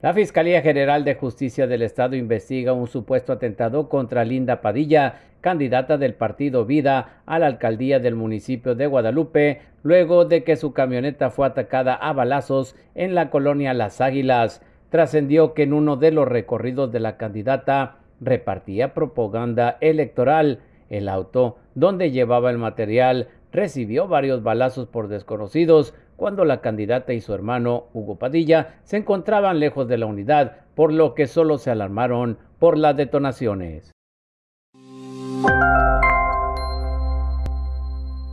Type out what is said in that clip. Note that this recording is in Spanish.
La Fiscalía General de Justicia del Estado investiga un supuesto atentado contra Linda Padilla, candidata del partido Vida a la alcaldía del municipio de Guadalupe, luego de que su camioneta fue atacada a balazos en la colonia Las Águilas. Trascendió que en uno de los recorridos de la candidata repartía propaganda electoral. El auto donde llevaba el material recibió varios balazos por desconocidos, cuando la candidata y su hermano Hugo Padilla se encontraban lejos de la unidad, por lo que solo se alarmaron por las detonaciones.